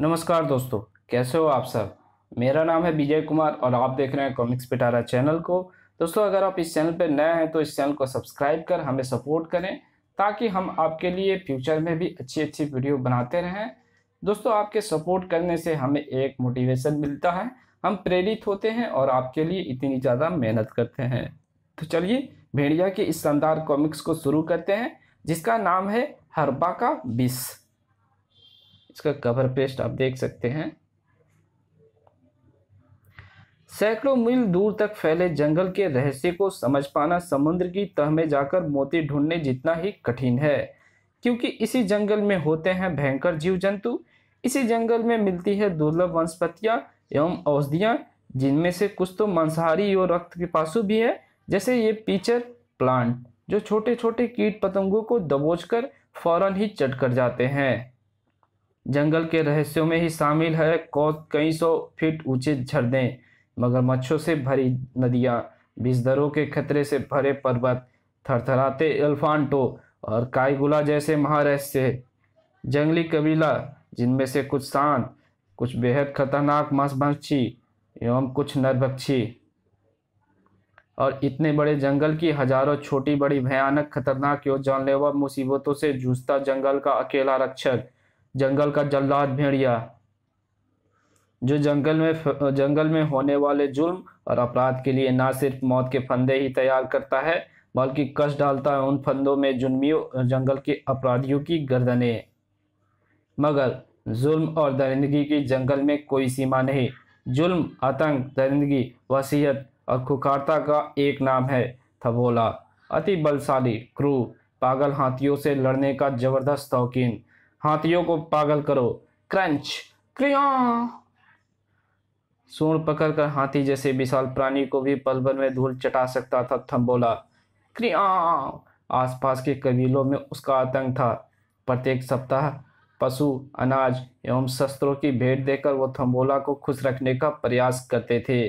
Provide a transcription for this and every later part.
नमस्कार दोस्तों कैसे हो आप सब मेरा नाम है विजय कुमार और आप देख रहे हैं कॉमिक्स पिटारा चैनल को दोस्तों अगर आप इस चैनल पर नए हैं तो इस चैनल को सब्सक्राइब कर हमें सपोर्ट करें ताकि हम आपके लिए फ्यूचर में भी अच्छी अच्छी वीडियो बनाते रहें दोस्तों आपके सपोर्ट करने से हमें एक मोटिवेशन मिलता है हम प्रेरित होते हैं और आपके लिए इतनी ज़्यादा मेहनत करते हैं तो चलिए भेड़िया के इस शानदार कॉमिक्स को शुरू करते हैं जिसका नाम है हरबा का बिस इसका कवर पेस्ट आप देख सकते हैं सैकड़ों मील दूर तक फैले जंगल के रहस्य को समझ पाना समुद्र की तह में जाकर मोती ढूंढने जितना ही कठिन है क्योंकि इसी जंगल में होते हैं भयंकर जीव जंतु इसी जंगल में मिलती है दुर्लभ वनस्पतियां एवं औषधियां जिनमें से कुछ तो मांसाहारी और रक्त के पासु भी है जैसे ये पीचर प्लांट जो छोटे छोटे कीट पतंगों को कर फौरन ही चट कर जाते हैं जंगल के रहस्यों में ही शामिल है कई सौ फीट ऊंचे झरने मगरमच्छों से भरी नदियां बिजदरों के खतरे से भरे पर्वत थरथराते एल्फांटो और कायगुला जैसे महारहस्य जंगली कबीला जिनमें से कुछ शांत कुछ बेहद खतरनाक मांसभक्षी एवं कुछ नरभक्षी और इतने बड़े जंगल की हजारों छोटी बड़ी भयानक खतरनाक एवं जानलेवा मुसीबतों से जूझता जंगल का अकेला रक्षक जंगल का जल्लाद भेड़िया जो जंगल में जंगल में होने वाले जुल्म और अपराध के लिए ना सिर्फ मौत के फंदे ही तैयार करता है बल्कि कष्ट डालता है उन फंदों में जुर्मियों जंगल के अपराधियों की गर्दने मगर जुल्म और दरिंदगी की जंगल में कोई सीमा नहीं जुल्म आतंक दरिंदगी वसीयत और खुखारता का एक नाम है थबोला अति बलशाली क्रू पागल हाथियों से लड़ने का जबरदस्त शौकीन हाथियों को पागल करो क्रंच क्रिया सूर्ण पकड़कर हाथी जैसे विशाल प्राणी को भी पल भर में धूल चटा सकता था थम बोला क्रिया आसपास के कबीलों में उसका आतंक था प्रत्येक सप्ताह पशु अनाज एवं शस्त्रों की भेंट देकर वो थम्बोला को खुश रखने का प्रयास करते थे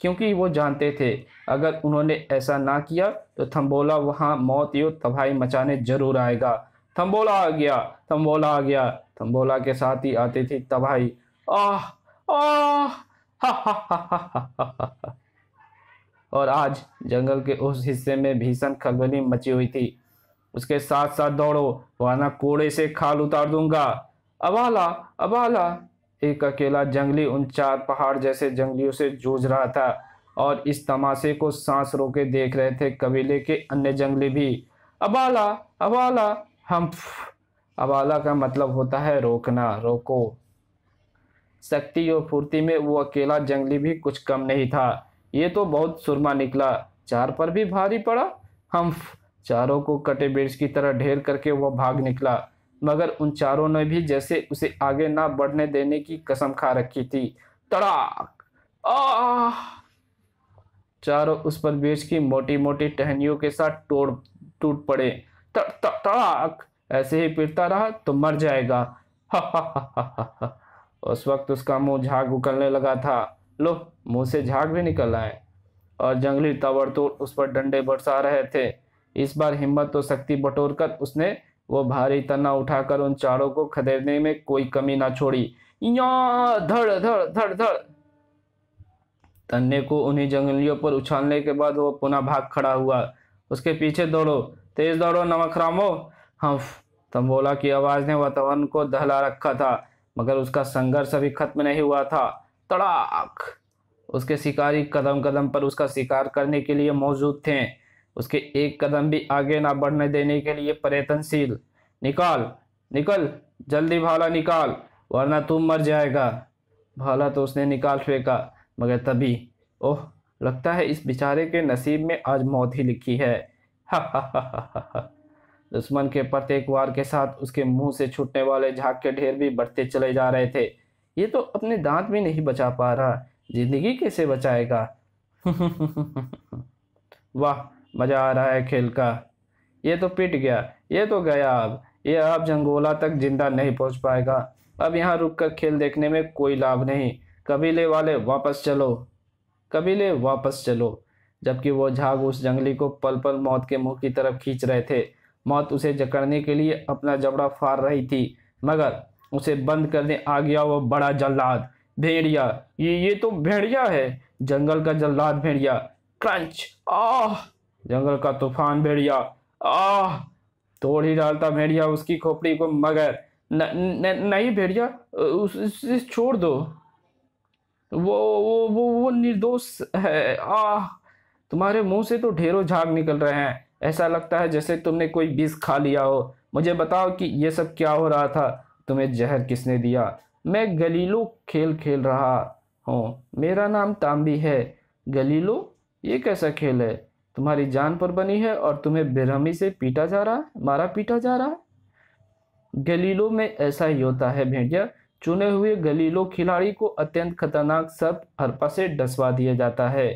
क्योंकि वो जानते थे अगर उन्होंने ऐसा ना किया तो थम्बोला वहाँ मौत यो तबाही मचाने जरूर आएगा थम्बोला आ गया तंबोला आ गया तंबोला के साथ ही आती थी तबाही आह आह हा हा हा और आज जंगल के उस हिस्से में भीषण खलबली मची हुई थी उसके साथ साथ दौड़ो वरना कोड़े से खाल उतार दूंगा अबाला अबाला एक अकेला जंगली उन चार पहाड़ जैसे जंगलियों से जूझ रहा था और इस तमाशे को सांस रोके देख रहे थे कबीले के अन्य जंगली भी अबाला अबाला हम अबाला का मतलब होता है रोकना रोको शक्ति और फुर्ती में वो अकेला जंगली भी कुछ कम नहीं था ये तो बहुत सुरमा निकला चार पर भी भारी पड़ा हम चारों को कटे बेड़ की तरह ढेर करके वह भाग निकला मगर उन चारों ने भी जैसे उसे आगे ना बढ़ने देने की कसम खा रखी थी तड़ाक आह चारों उस पर बेच की मोटी मोटी टहनियों के साथ तोड़ टूट पड़े तड़ाक ऐसे ही पिटता रहा तो मर जाएगा उस वक्त उसका मुंह झाग उकलने लगा था लो मुंह से झाग भी निकल आए और जंगली ताबड़तोड़ उस पर डंडे बरसा रहे थे इस बार हिम्मत तो शक्ति बटोर कर उसने वो भारी तना उठाकर उन चारों को खदेड़ने में कोई कमी ना छोड़ी धड़ धड़ धड़ धड़ तन्ने को उन्हीं जंगलियों पर उछालने के बाद वो पुनः भाग खड़ा हुआ उसके पीछे दौड़ो तेज दौड़ो नमक रामो हफ तंबोला की आवाज़ ने वातावरण को दहला रखा था मगर उसका संघर्ष अभी खत्म नहीं हुआ था तड़ाक उसके शिकारी कदम कदम पर उसका शिकार करने के लिए मौजूद थे उसके एक कदम भी आगे ना बढ़ने देने के लिए प्रयत्नशील निकाल निकल जल्दी भाला निकाल वरना तुम मर जाएगा भाला तो उसने निकाल फेंका मगर तभी ओह लगता है इस बेचारे के नसीब में आज मौत ही लिखी है हा हा हा हा हा दुश्मन के प्रत्येक वार के साथ उसके मुंह से छूटने वाले झाग के ढेर भी बढ़ते चले जा रहे थे ये तो अपने दांत भी नहीं बचा पा रहा जिंदगी कैसे बचाएगा वाह मज़ा आ रहा है खेल का ये तो पिट गया ये तो गया अब ये अब जंगोला तक जिंदा नहीं पहुंच पाएगा अब यहाँ रुक कर खेल देखने में कोई लाभ नहीं कबीले वाले वापस चलो कबीले वापस चलो जबकि वो झाग उस जंगली को पल पल मौत के मुंह की तरफ खींच रहे थे मौत उसे जकड़ने के लिए अपना जबड़ा फाड़ रही थी मगर उसे बंद करने आ गया वह बड़ा जल्लाद भेड़िया ये ये तो भेड़िया है जंगल का जल्लाद भेड़िया क्रंच आह जंगल का तूफान भेड़िया आह तोड़ ही डालता भेड़िया उसकी खोपड़ी को मगर न, न, नहीं भेड़िया उस, उसे छोड़ दो वो वो वो वो निर्दोष है आह तुम्हारे मुंह से तो ढेरों झाग निकल रहे हैं ऐसा लगता है जैसे तुमने कोई बीज खा लिया हो मुझे बताओ कि यह सब क्या हो रहा था तुम्हें जहर किसने दिया मैं गलीलो खेल खेल रहा हूँ मेरा नाम तांबी है गलीलो ये कैसा खेल है तुम्हारी जान पर बनी है और तुम्हें बेरहमी से पीटा जा रहा है मारा पीटा जा रहा है गलीलों में ऐसा ही होता है भेड़िया चुने हुए गलीलो खिलाड़ी को अत्यंत खतरनाक सब हरपा से डसवा दिया जाता है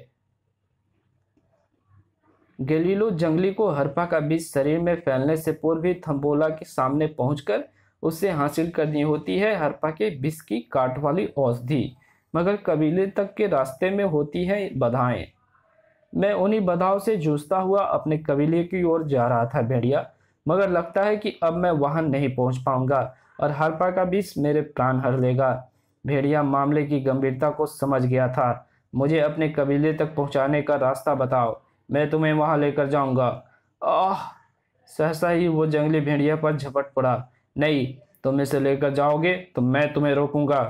गैलीलो जंगली को हरपा का बीज शरीर में फैलने से पूर्व ही थम्बोला के सामने पहुंचकर उसे हासिल करनी होती है हरपा के विष की काट वाली औषधि मगर कबीले तक के रास्ते में होती है बधाएं मैं उन्हीं बधाओं से जूझता हुआ अपने कबीले की ओर जा रहा था भेड़िया मगर लगता है कि अब मैं वहां नहीं पहुंच पाऊंगा और हरपा का बीज मेरे प्राण हर लेगा भेड़िया मामले की गंभीरता को समझ गया था मुझे अपने कबीले तक पहुंचाने का रास्ता बताओ मैं तुम्हें वहाँ लेकर जाऊँगा आह सहसा ही वो जंगली भेड़िया पर झपट पड़ा नहीं तुम इसे लेकर जाओगे तो मैं तुम्हें रोकूंगा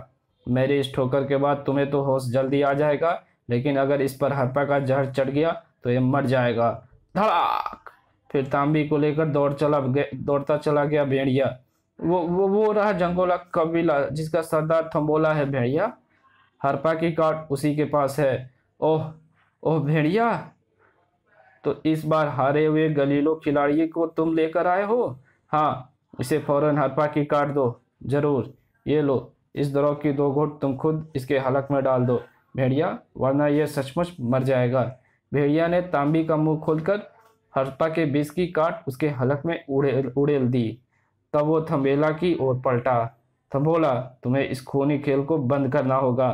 मेरे इस ठोकर के बाद तुम्हें तो होश जल्दी आ जाएगा लेकिन अगर इस पर हरपा का जहर चढ़ गया तो ये मर जाएगा धड़ाक फिर तांबी को लेकर दौड़ चला दौड़ता चला गया भेड़िया वो वो वो रहा जंगोला कबीला जिसका सरदार थम्बोला है भेड़िया हरपा की काट उसी के पास है ओह ओह भेड़िया तो इस बार हारे हुए गलीलो खिलाड़ी को तुम लेकर आए हो हाँ इसे फौरन हरपा की काट दो जरूर ये लो इस दरों की दो घोट तुम खुद इसके हलक में डाल दो भेड़िया वरना यह सचमुच मर जाएगा भेड़िया ने तांबी का मुंह खोलकर हरपा के बीस की काट उसके हलक में उड़ेल उड़ेल दी तब वो थम्बेला की ओर पलटा थम्बोला तुम्हें इस खूनी खेल को बंद करना होगा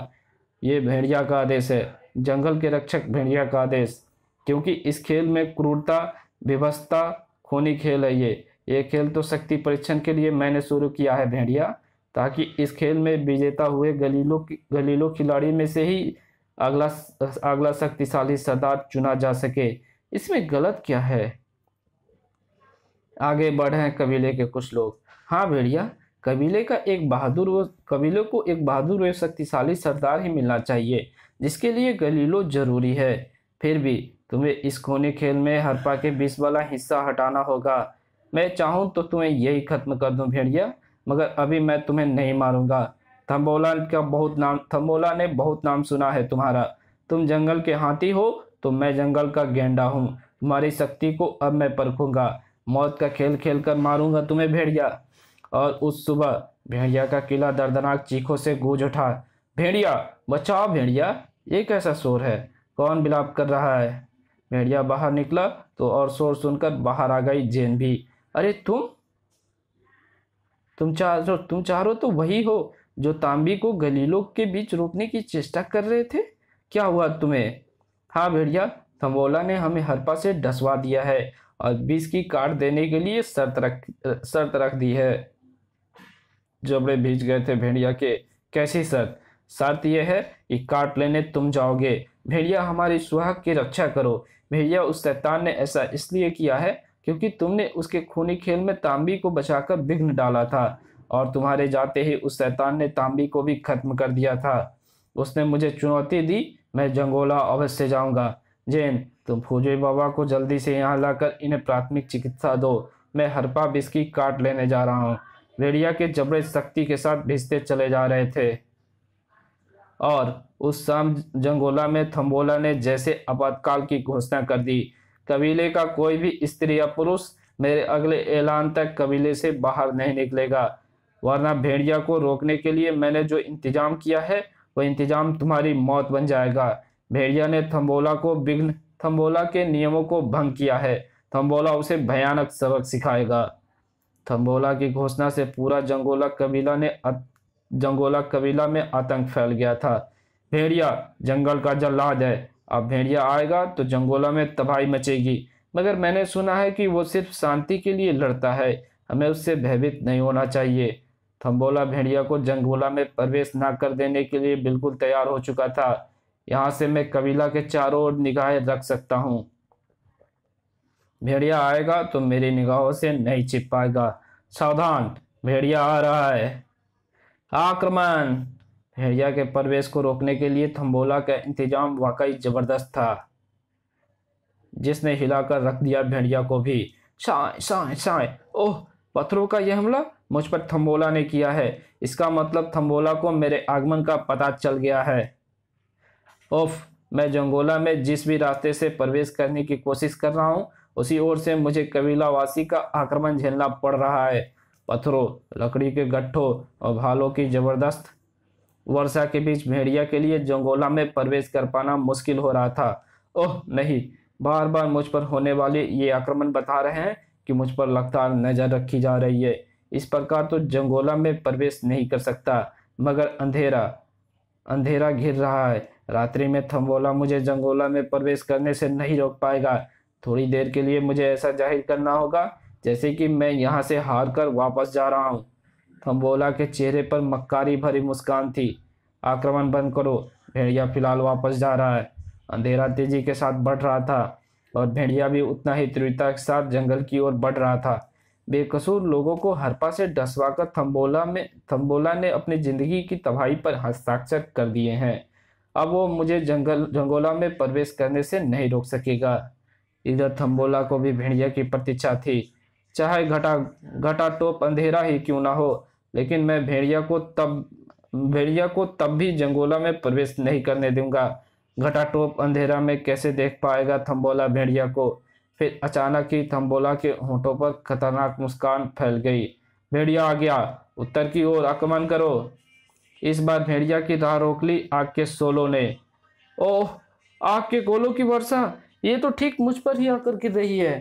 ये भेड़िया का आदेश है जंगल के रक्षक भेड़िया का आदेश क्योंकि इस खेल में क्रूरता व्यवस्था खूनी खेल है ये ये खेल तो शक्ति परीक्षण के लिए मैंने शुरू किया है भेड़िया ताकि इस खेल में विजेता हुए गलीलों गलीलों खिलाड़ी में से ही अगला अगला शक्तिशाली सरदार चुना जा सके इसमें गलत क्या है आगे बढ़े हैं कबीले के कुछ लोग हाँ भेड़िया कबीले का एक बहादुर व कबीले को एक बहादुर व शक्तिशाली सरदार ही मिलना चाहिए जिसके लिए गलीलो जरूरी है फिर भी तुम्हें इस खूनी खेल में हरपा के बीस वाला हिस्सा हटाना होगा मैं चाहूँ तो तुम्हें यही खत्म कर दूँ भेड़िया मगर अभी मैं तुम्हें नहीं मारूंगा थम्बोला का बहुत नाम थम्बोला ने बहुत नाम सुना है तुम्हारा तुम जंगल के हाथी हो तो मैं जंगल का गेंडा हूँ तुम्हारी शक्ति को अब मैं परखूंगा मौत का खेल खेल कर मारूंगा तुम्हें भेड़िया और उस सुबह भेड़िया का किला दर्दनाक चीखों से गूंज उठा भेड़िया बचाओ भेड़िया ये कैसा शोर है कौन बिलाप कर रहा है भेड़िया बाहर निकला तो और शोर सुनकर बाहर आ गई जैन भी अरे तुम तुम चाह तुम चारों तो वही हो जो तांबी को गलीलों के बीच रोकने की चेष्टा कर रहे थे क्या हुआ तुम्हें हाँ भेड़िया थम्बोला ने हमें हरपा से डसवा दिया है और बीस की काट देने के लिए शर्त रख शर्त रख दी है जबड़े भीज गए थे भेड़िया के कैसी शर्त शर्त यह है कि काट लेने तुम जाओगे भेड़िया हमारी सुहाग की रक्षा करो भेड़िया उस शैतान ने ऐसा इसलिए किया है क्योंकि तुमने उसके खूनी खेल में तांबी को बचाकर विघ्न डाला था और तुम्हारे जाते ही उस शैतान ने तांबी को भी खत्म कर दिया था उसने मुझे चुनौती दी मैं जंगोला अवश्य जाऊंगा जैन तुम फूजे बाबा को जल्दी से यहाँ लाकर इन्हें प्राथमिक चिकित्सा दो मैं हरपा बिस्की काट लेने जा रहा हूँ भेड़िया के जबड़े शक्ति के साथ भिजते चले जा रहे थे और उस शाम जंगोला में थम्बोला ने जैसे आपातकाल की घोषणा कर दी कबीले का कोई भी स्त्री या पुरुष मेरे अगले ऐलान तक कबीले से बाहर नहीं निकलेगा वरना भेड़िया को रोकने के लिए मैंने जो इंतजाम किया है वह इंतजाम तुम्हारी मौत बन जाएगा भेड़िया ने थम्बोला को विघ्न थम्बोला के नियमों को भंग किया है थम्बोला उसे भयानक सबक सिखाएगा थम्बोला की घोषणा से पूरा जंगोला कबीला ने जंगोला कबीला में आतंक फैल गया था भेड़िया जंगल का जल्लाद है अब भेड़िया आएगा तो जंगोला में तबाही मचेगी मगर मैंने सुना है कि वो सिर्फ शांति के लिए लड़ता है हमें उससे भयभीत नहीं होना चाहिए थम्बोला भेड़िया को जंगोला में प्रवेश ना कर देने के लिए बिल्कुल तैयार हो चुका था यहाँ से मैं कबीला के चारों ओर निगाहें रख सकता हूँ भेड़िया आएगा तो मेरी निगाहों से नहीं छिप पाएगा सावधान भेड़िया आ रहा है आक्रमण भेड़िया के प्रवेश को रोकने के लिए थम्बोला का इंतजाम वाकई जबरदस्त था जिसने हिलाकर रख दिया भेड़िया को भी शाय शाय शाय ओह पत्थरों का यह हमला मुझ पर थम्बोला ने किया है इसका मतलब थम्बोला को मेरे आगमन का पता चल गया है ओफ मैं जंगोला में जिस भी रास्ते से प्रवेश करने की कोशिश कर रहा हूँ उसी ओर से मुझे कबीलावासी का आक्रमण झेलना पड़ रहा है पत्थरों लकड़ी के गट्ठों और भालों की ज़बरदस्त वर्षा के बीच भेड़िया के लिए जंगोला में प्रवेश कर पाना मुश्किल हो रहा था ओह नहीं बार बार मुझ पर होने वाले ये आक्रमण बता रहे हैं कि मुझ पर लगातार नज़र रखी जा रही है इस प्रकार तो जंगोला में प्रवेश नहीं कर सकता मगर अंधेरा अंधेरा घिर रहा है रात्रि में थम्बोला मुझे जंगोला में प्रवेश करने से नहीं रोक पाएगा थोड़ी देर के लिए मुझे ऐसा जाहिर करना होगा जैसे कि मैं यहाँ से हार कर वापस जा रहा हूँ थम्बोला के चेहरे पर मक्कारी भरी मुस्कान थी आक्रमण बंद करो भेड़िया फिलहाल वापस जा रहा है अंधेरा तेजी के साथ बढ़ रहा था और भेड़िया भी उतना ही तीव्रता के साथ जंगल की ओर बढ़ रहा था बेकसूर लोगों को हरपा से डसवाकर थम्बोला में थम्बोला ने अपनी ज़िंदगी की तबाही पर हस्ताक्षर कर दिए हैं अब वो मुझे जंगल जंगोला में प्रवेश करने से नहीं रोक सकेगा इधर थम्बोला को भी भेड़िया की प्रतीक्षा थी चाहे घटा घटा टोप अंधेरा ही क्यों ना हो लेकिन मैं भेड़िया को तब भेड़िया को तब भी जंगोला में प्रवेश नहीं करने दूंगा घटा टोप अंधेरा में कैसे देख पाएगा थम्बोला भेड़िया को फिर अचानक ही थम्बोला के होठों पर खतरनाक मुस्कान फैल गई भेड़िया आ गया उत्तर की ओर आक्रमण करो इस बार भेड़िया की राह रोक ली आग के सोलों ने ओह आग के गोलों की वर्षा ये तो ठीक मुझ पर ही आकर गिर रही है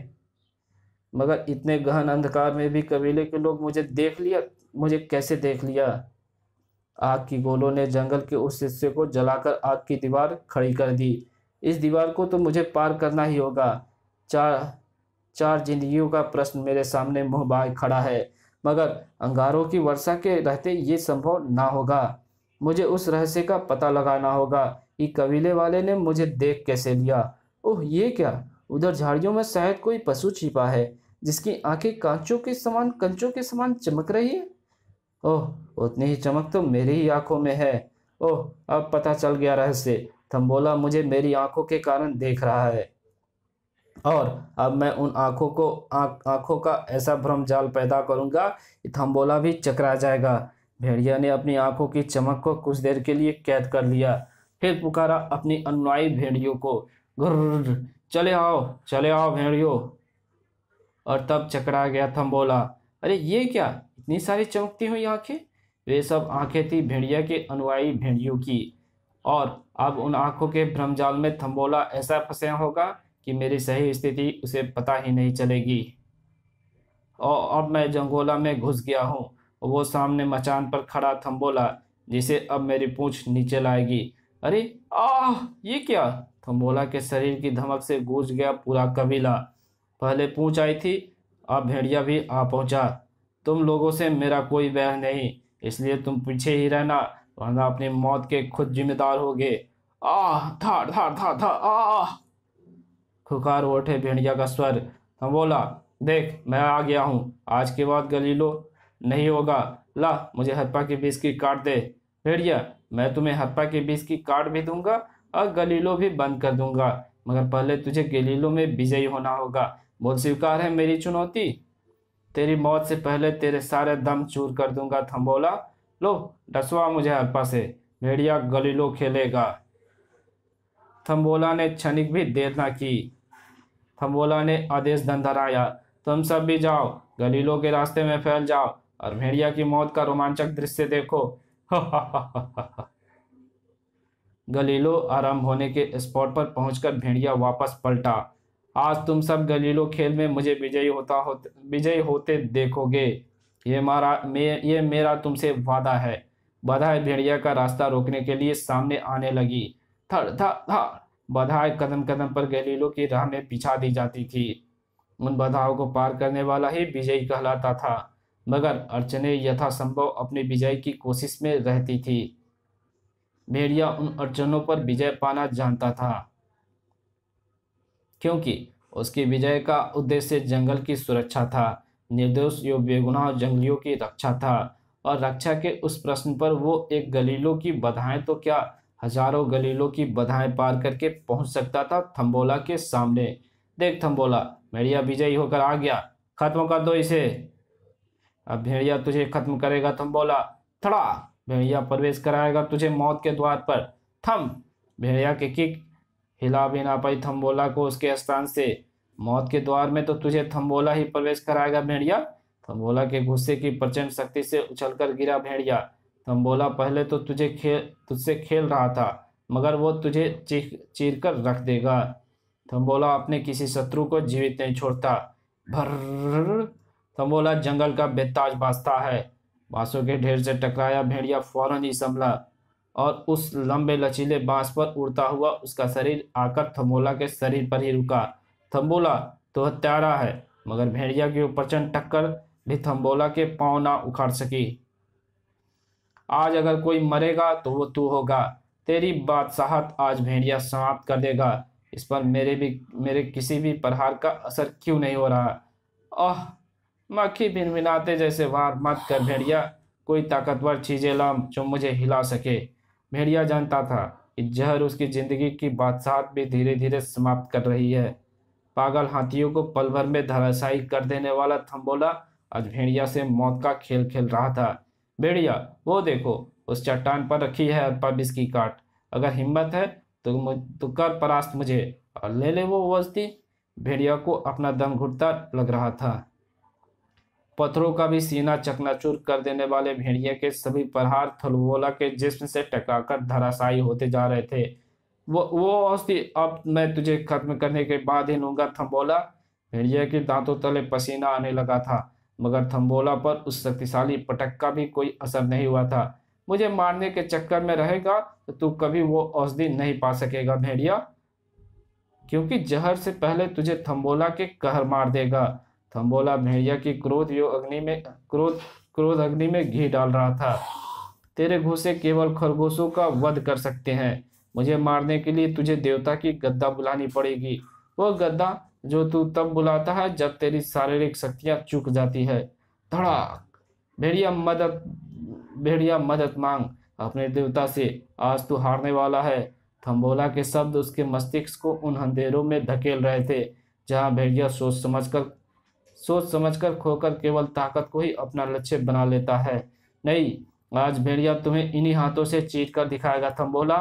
मगर इतने गहन अंधकार में भी कबीले के लोग मुझे देख लिया मुझे कैसे देख लिया आग की गोलों ने जंगल के उस हिस्से को जलाकर आग की दीवार खड़ी कर दी इस दीवार को तो मुझे पार करना ही होगा चार चार जिंदगियों का प्रश्न मेरे सामने मुँह बाय खड़ा है मगर अंगारों की वर्षा के रहते ये संभव ना होगा मुझे उस रहस्य का पता लगाना होगा कि कबीले वाले ने मुझे देख कैसे लिया ओह ये क्या उधर झाड़ियों में शायद कोई पशु छिपा है जिसकी आंखें कांचों के समान कंचों के समान चमक रही है ओह उतनी ही चमक तो मेरी ही आंखों में है ओह अब पता चल गया रहस्य थम्बोला मुझे मेरी आंखों के कारण देख रहा है और अब मैं उन आंखों को आंखों का ऐसा भ्रम जाल पैदा करूंगा कि थम्बोला भी चकरा जाएगा भेड़िया ने अपनी आंखों की चमक को कुछ देर के लिए कैद कर लिया फिर पुकारा अपनी अनुयायी भेड़ियों को घुर्र चले आओ चले आओ भेड़ियों और तब चकरा गया थम्बोला अरे ये क्या इतनी सारी चमकती हुई आंखें वे सब आंखें थी भेड़िया के अनुयायी भेड़ियों की और अब उन आंखों के भ्रमजाल में थम्बोला ऐसा फंसे होगा कि मेरी सही स्थिति उसे पता ही नहीं चलेगी और अब मैं जंगोला में घुस गया हूँ वो सामने मचान पर खड़ा थम्बोला जिसे अब मेरी पूँछ नीचे लाएगी अरे आह ये क्या थम्बोला के शरीर की धमक से गूंज गया पूरा कबीला पहले पूछ आई थी अब भेड़िया भी आ पहुंचा तुम लोगों से मेरा कोई वह नहीं इसलिए तुम पीछे ही रहना वरना अपनी मौत के खुद जिम्मेदार होगे आह धार धार धार धार आह खुकार उठे भेड़िया का स्वर हम तो बोला देख मैं आ गया हूँ आज के बाद गलीलो नहीं होगा ला मुझे हथपा के बीस की काट दे भेड़िया मैं तुम्हें हथपा के बीस की काट भी दूंगा और गलीलो भी बंद कर दूंगा मगर पहले तुझे गलीलो में विजयी होना होगा बोल स्वीकार है मेरी चुनौती तेरी मौत से पहले तेरे सारे दम चूर कर दूंगा थम्बोला लो डसवा मुझे हल्पा से भेड़िया गलीलो खेलेगा थम्बोला ने क्षणिक भी देर ना की थम्बोला ने आदेश धंधराया तुम सब भी जाओ गलीलों के रास्ते में फैल जाओ और भेड़िया की मौत का रोमांचक दृश्य देखो गलीलो आरंभ होने के स्पॉट पर पहुंचकर भेड़िया वापस पलटा आज तुम सब गलीलो खेल में मुझे विजयी होता होते विजयी होते देखोगे ये मारा मे ये मेरा तुमसे वादा है बधाई भेड़िया का रास्ता रोकने के लिए सामने आने लगी थड़ था था बधाई कदम कदम पर गलीलो की राह में पिछा दी जाती थी उन बधाओं को पार करने वाला ही विजयी कहलाता था मगर अर्चने यथासंभव अपनी विजय की कोशिश में रहती थी भेड़िया उन अर्चनों पर विजय पाना जानता था क्योंकि उसकी विजय का उद्देश्य जंगल की सुरक्षा था निर्दोष यो बेगुनाह जंगलियों की रक्षा था और रक्षा के उस प्रश्न पर वो एक गलीलों की बधाएं तो क्या हजारों गलीलों की बधाएं पार करके पहुंच सकता था थम्बोला के सामने देख थम्बोला भेड़िया विजयी होकर आ गया खत्म कर दो इसे अब भेड़िया तुझे खत्म करेगा थम्बोला थड़ा भेड़िया प्रवेश कराएगा तुझे मौत के द्वार पर थम भेड़िया के किक हिला भी ना पाई थम्बोला को उसके स्थान से मौत के द्वार में तो तुझे थम्बोला ही प्रवेश कराएगा भेड़िया थम्बोला के गुस्से की प्रचंड शक्ति से उछलकर गिरा भेड़िया थम्बोला पहले तो तुझे खेल तुझसे खेल रहा था मगर वो तुझे चीख चीर कर रख देगा थम्बोला अपने किसी शत्रु को जीवित नहीं छोड़ता भर थम्बोला जंगल का बेताज बाजता है बाँसों के ढेर से टकराया भेड़िया फौरन ही संभला और उस लंबे लचीले बांस पर उड़ता हुआ उसका शरीर आकर थम्बोला के शरीर पर ही रुका थम्बोला तो हत्यारा है मगर भेड़िया की प्रचंड टक्कर भी थम्बोला के पाँव ना उखाड़ सकी आज अगर कोई मरेगा तो वो तू होगा तेरी बादशाहत आज भेड़िया समाप्त कर देगा इस पर मेरे भी मेरे किसी भी प्रहार का असर क्यों नहीं हो रहा ओह मक्खी बिनाते जैसे वार मत कर भेड़िया कोई ताकतवर चीजें लाम जो मुझे हिला सके भेड़िया जानता था कि जहर उसकी ज़िंदगी की बादशाहत भी धीरे धीरे समाप्त कर रही है पागल हाथियों को पल भर में धराशाई कर देने वाला थम्बोला आज भेड़िया से मौत का खेल खेल रहा था भेड़िया वो देखो उस चट्टान पर रखी है अरपाबिस की काट अगर हिम्मत है तो तो कर परास्त मुझे और ले ले वो वस्ती भेड़िया को अपना दम घुटता लग रहा था पत्थरों का भी सीना चकनाचूर कर देने वाले भेड़िया के सभी प्रहार थलवोला के जिस्म से टकाकर धराशायी होते जा रहे थे वो वो औस्ती अब मैं तुझे खत्म करने के बाद ही लूंगा थम्बोला भेड़िया के दांतों तले पसीना आने लगा था मगर थम्बोला पर उस शक्तिशाली पटक का भी कोई असर नहीं हुआ था मुझे मारने के चक्कर में रहेगा तो तू कभी वो औषधि नहीं पा सकेगा भेड़िया क्योंकि जहर से पहले तुझे थम्बोला के कहर मार देगा थम्बोला भेड़िया की क्रोध यो अग्नि में क्रोध क्रोध अग्नि में घी डाल रहा था तेरे घूसे केवल खरगोशों का वध कर सकते हैं मुझे मारने के लिए तुझे देवता की गद्दा बुलानी पड़ेगी वह गद्दा जो तू तब बुलाता है जब तेरी शारीरिक शक्तियाँ चूक जाती है धड़ाक भेड़िया मदद भेड़िया मदद मांग अपने देवता से आज तू हारने वाला है थम्बोला के शब्द उसके मस्तिष्क को उन अंधेरों में धकेल रहे थे जहाँ भेड़िया सोच समझ कर सोच समझकर खोकर केवल ताकत को ही अपना लक्ष्य बना लेता है नहीं आज भेड़िया तुम्हें इन्हीं हाथों से चीट कर दिखाएगा थम बोला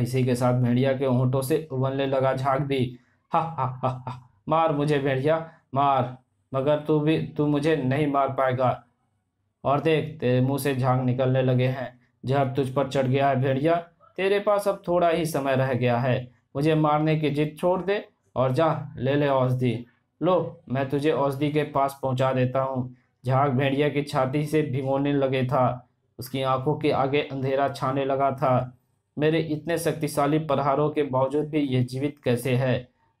इसी के साथ भेड़िया के होंठों से उबलने लगा झाग दी हा हा हा हा मार मुझे भेड़िया मार मगर तू भी तू मुझे नहीं मार पाएगा और देख तेरे मुंह से झाग निकलने लगे हैं जहर तुझ पर चढ़ गया है भेड़िया तेरे पास अब थोड़ा ही समय रह गया है मुझे मारने की जिद छोड़ दे और जा ले ले औषधि लो मैं तुझे औषधि के पास पहुंचा देता हूँ झाग भेड़िया की छाती से भिगोने लगे था उसकी आंखों के आगे अंधेरा छाने लगा था मेरे इतने शक्तिशाली प्रहारों के बावजूद भी यह जीवित कैसे है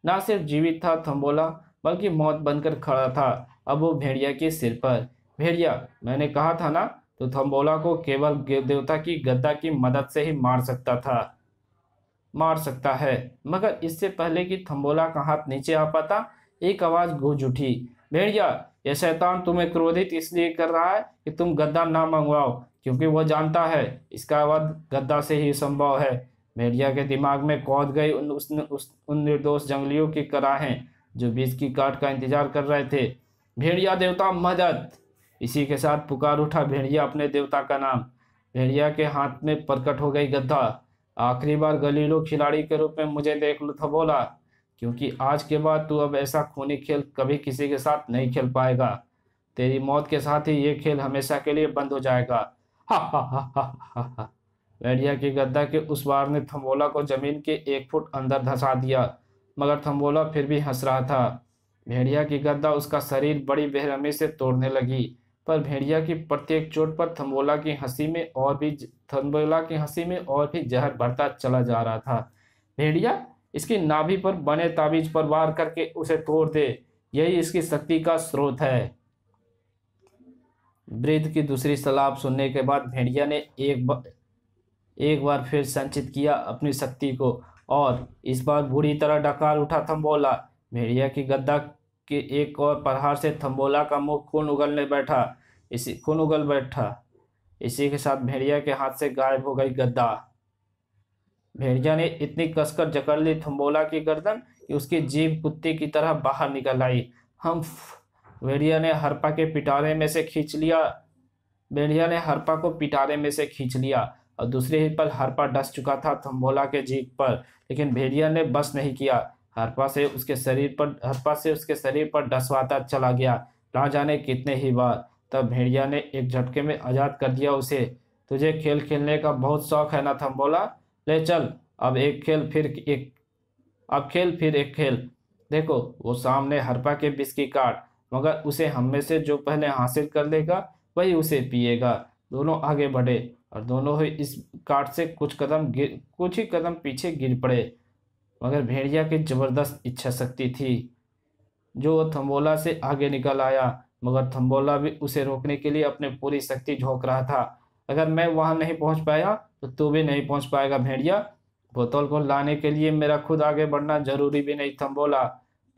ना सिर्फ जीवित था थम्बोला बल्कि मौत बनकर खड़ा था अब वो भेड़िया के सिर पर भेड़िया मैंने कहा था ना तो थम्बोला को केवल देवता की गद्दा की मदद से ही मार सकता था मार सकता है मगर इससे पहले कि थम्बोला का हाथ नीचे आ पाता एक आवाज गूंज उठी भेड़िया यह शैतान तुम्हें क्रोधित इसलिए कर रहा है कि तुम गद्दा ना मंगवाओ क्योंकि वह जानता है इसका वध गद्दा से ही संभव है भेड़िया के दिमाग में कौद गई उन उस, उस उन निर्दोष जंगलियों की कराहें जो बीज की काट का इंतजार कर रहे थे भेड़िया देवता मदद इसी के साथ पुकार उठा भेड़िया अपने देवता का नाम भेड़िया के हाथ में प्रकट हो गई गद्दा आखिरी बार गलीलो खिलाड़ी के रूप में मुझे देख लो था बोला क्योंकि आज के बाद तू अब ऐसा खूनी खेल कभी किसी के साथ नहीं खेल पाएगा तेरी मौत के साथ ही ये खेल हमेशा के लिए बंद हो जाएगा भेड़िया की गद्दा के उस बार ने थम्बोला को जमीन के एक फुट अंदर धंसा दिया मगर थम्बोला फिर भी हंस रहा था भेड़िया की गद्दा उसका शरीर बड़ी बेहरमी से तोड़ने लगी पर भेड़िया की प्रत्येक चोट पर थम्बोला की हंसी में और भी थम्बोला की हंसी में और भी जहर भरता चला जा रहा था भेड़िया इसकी नाभि पर बने ताबीज पर वार करके उसे तोड़ दे यही इसकी शक्ति का स्रोत है वृद्ध की दूसरी सलाह सुनने के बाद भेड़िया ने एक बार एक बार फिर संचित किया अपनी शक्ति को और इस बार बुरी तरह डकार उठा थम्बोला भेड़िया की गद्दा के एक और प्रहार से थम्बोला का मुख खून उगलने बैठा इसी खून उगल बैठा इसी के साथ भेड़िया के हाथ से गायब हो गई गद्दा भेड़िया ने इतनी कसकर जकड़ ली थम्बोला की गर्दन कि उसकी जीभ कुत्ते की तरह बाहर निकल आई हम भेड़िया ने हरपा के पिटारे में से खींच लिया भेड़िया ने हरपा को पिटारे में से खींच लिया और दूसरे ही पल हरपा डस चुका था थम्बोला के जीप पर लेकिन भेड़िया ने बस नहीं किया हरपा से उसके शरीर पर हरपा से उसके शरीर पर डसवाता चला गया ना जाने कितने ही बार तब भेड़िया ने एक झटके में आज़ाद कर दिया उसे तुझे खेल खेलने का बहुत शौक है ना थम्बोला ले चल अब एक खेल फिर एक अब खेल फिर एक खेल देखो वो सामने हरपा के बिस की काट मगर उसे हम में से जो पहले हासिल कर लेगा वही उसे पिएगा दोनों आगे बढ़े और दोनों ही इस काट से कुछ कदम गिर कुछ ही कदम पीछे गिर पड़े मगर भेड़िया की जबरदस्त इच्छा शक्ति थी जो थम्बोला से आगे निकल आया मगर थम्बोला भी उसे रोकने के लिए अपने पूरी शक्ति झोंक रहा था अगर मैं वहां नहीं पहुंच पाया तो तू भी नहीं पहुंच पाएगा भेड़िया बोतल को लाने के लिए मेरा खुद आगे बढ़ना जरूरी भी नहीं था बोला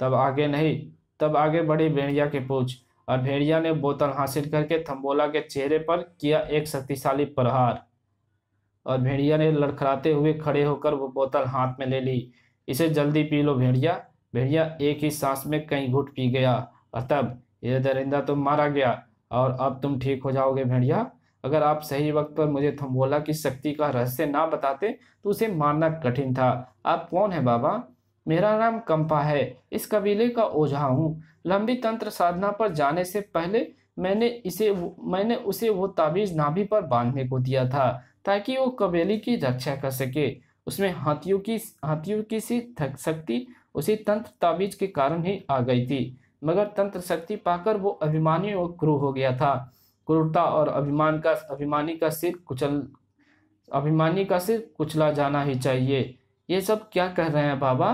तब आगे नहीं तब आगे बढ़ी भेड़िया की पूछ और भेड़िया ने बोतल हासिल करके थम्बोला के चेहरे पर किया एक शक्तिशाली प्रहार और भेड़िया ने लड़खड़ाते हुए खड़े होकर वो बोतल हाथ में ले ली इसे जल्दी पी लो भेड़िया भेड़िया एक ही सांस में कई घुट पी गया और तब ये दरिंदा तुम मारा गया और अब तुम ठीक हो जाओगे भेड़िया अगर आप सही वक्त पर मुझे थम्बोला की शक्ति का रहस्य ना बताते तो उसे मानना कठिन था आप कौन है बाबा मेरा नाम कंपा है इस कबीले का ओझा हूँ लंबी तंत्र साधना पर जाने से पहले मैंने इसे मैंने उसे वो ताबीज नाभि पर बांधने को दिया था ताकि वो कबेली की रक्षा कर सके उसमें हाथियों की हाथियों की सी शक्ति उसी तंत्र ताबीज के कारण ही आ गई थी मगर तंत्र शक्ति पाकर वो अभिमानी और क्रूर हो गया था क्रूरता और अभिमान का अभिमानी का सिर कुचल अभिमानी का सिर कुचला जाना ही चाहिए ये सब क्या कह रहे हैं बाबा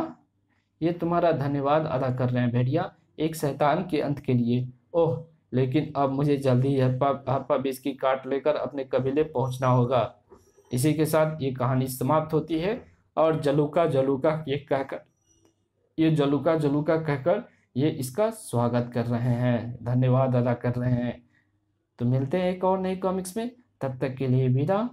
ये तुम्हारा धन्यवाद अदा कर रहे हैं भेड़िया एक शैतान के अंत के लिए ओह लेकिन अब मुझे जल्दी ही हरपा हरपा बीज की काट लेकर अपने कबीले पहुंचना होगा इसी के साथ ये कहानी समाप्त होती है और जलूका जलूका ये कहकर ये जलूका जलूका कहकर ये इसका स्वागत कर रहे हैं धन्यवाद अदा कर रहे हैं तो मिलते हैं एक और नई कॉमिक्स में तब तक के लिए विदा